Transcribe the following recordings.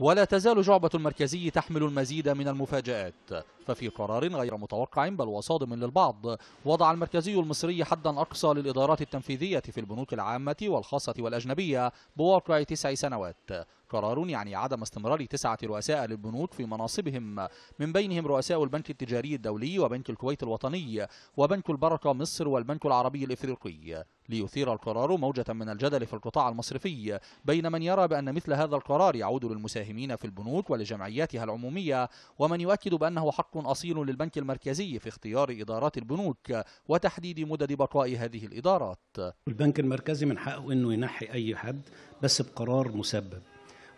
ولا تزال جعبة المركزي تحمل المزيد من المفاجآت ففي قرار غير متوقع بل وصادم للبعض وضع المركزي المصري حدا أقصى للإدارات التنفيذية في البنوك العامة والخاصة والأجنبية بواقع تسع سنوات قرار يعني عدم استمرار تسعة رؤساء للبنوك في مناصبهم من بينهم رؤساء البنك التجاري الدولي وبنك الكويت الوطني وبنك البركة مصر والبنك العربي الإفريقي ليثير القرار موجة من الجدل في القطاع المصرفي بين من يرى بأن مثل هذا القرار يعود للمساهمين في البنوك ولجمعياتها العمومية ومن يؤكد بأنه حق أصيل للبنك المركزي في اختيار إدارات البنوك وتحديد مدد بقاء هذه الإدارات البنك المركزي من حقه أنه ينحي أي حد بس بقرار مسبب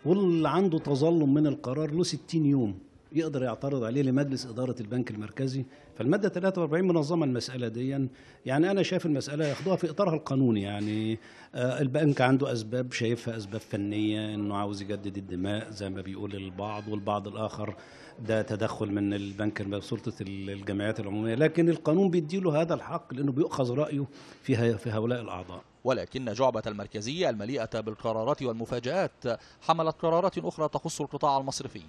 واللي عنده تظلم من القرار له 60 يوم يقدر يعترض عليه لمجلس إدارة البنك المركزي فالمادة 43 منظمة المسألة دي يعني أنا شايف المسألة ياخدوها في إطارها القانوني يعني آه، البنك عنده أسباب شايفها أسباب فنية إنه عاوز يجدد الدماء زي ما بيقول البعض والبعض الآخر ده تدخل من البنك سلطة الجمعيات العمومية لكن القانون بيديله هذا الحق لأنه بيؤخذ رأيه في هؤلاء الأعضاء ولكن جعبة المركزية المليئة بالقرارات والمفاجآت حملت قرارات أخرى تخص القطاع المصرفي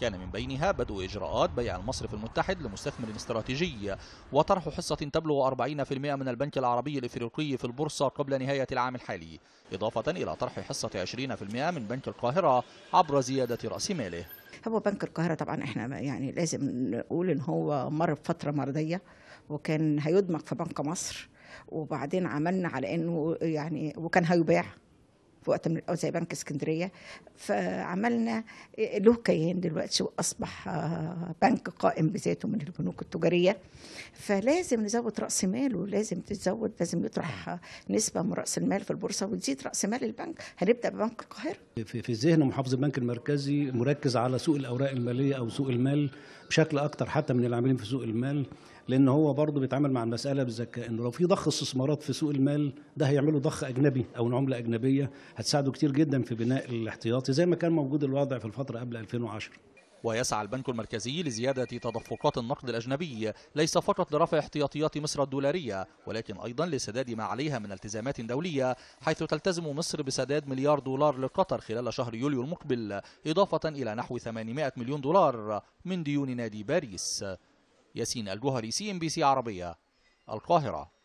كان من بينها بدء إجراءات بيع المصرف المتحد لمستثمر استراتيجي وطرح حصة تبلغ 40% من البنك العربي الإفريقي في البورصة قبل نهاية العام الحالي إضافة إلى طرح حصة 20% من بنك القاهرة عبر زيادة رأس ماله هو بنك القاهرة طبعا احنا يعني لازم نقول ان هو مر بفترة مرضية وكان هيدمج في بنك مصر وبعدين عملنا على انه يعني وكان هيباع في وقت من الاوقات زي بنك اسكندريه فعملنا له كيان دلوقتي واصبح آه، بنك قائم بذاته من البنوك التجاريه فلازم نزود راس ماله لازم تزود لازم يطرح آه، نسبه من راس المال في البورصه وتزيد راس مال البنك هنبدا ببنك القاهره في, في ذهن محافظ البنك المركزي مركز على سوق الاوراق الماليه او سوق المال بشكل اكتر حتى من العاملين في سوق المال لان هو برضه بيتعامل مع المساله بذكاء انه لو في ضخ استثمارات في سوق المال ده هيعمله ضخ اجنبي او عمله اجنبيه هتساعده كتير جدا في بناء الاحتياطي زي ما كان موجود الوضع في الفتره قبل 2010 ويسعى البنك المركزي لزيادة تدفقات النقد الأجنبي ليس فقط لرفع احتياطيات مصر الدولارية ولكن أيضا لسداد ما عليها من التزامات دولية حيث تلتزم مصر بسداد مليار دولار لقطر خلال شهر يوليو المقبل إضافة إلى نحو 800 مليون دولار من ديون نادي باريس ياسين الجوهري سي ام بي سي عربية القاهرة